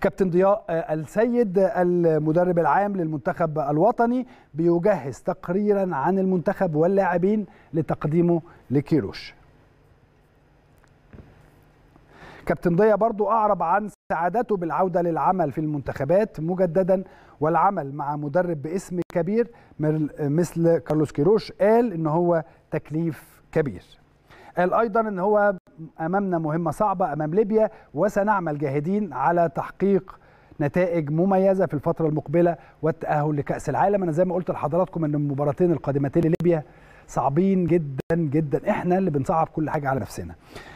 كابتن ضياء آه، السيد آه، المدرب العام للمنتخب الوطني بيجهز تقريرا عن المنتخب واللاعبين لتقديمه لكيروش كابتن ضياء برضو أعرب عن سعادته بالعودة للعمل في المنتخبات مجددا والعمل مع مدرب باسم كبير مثل كارلوس كيروش قال إن هو تكليف كبير قال ايضا ان هو امامنا مهمه صعبه امام ليبيا وسنعمل جاهدين على تحقيق نتائج مميزه في الفتره المقبله والتاهل لكاس العالم انا زي ما قلت لحضراتكم ان المباراتين القادمتين لليبيا صعبين جدا جدا احنا اللي بنصعب كل حاجه على نفسنا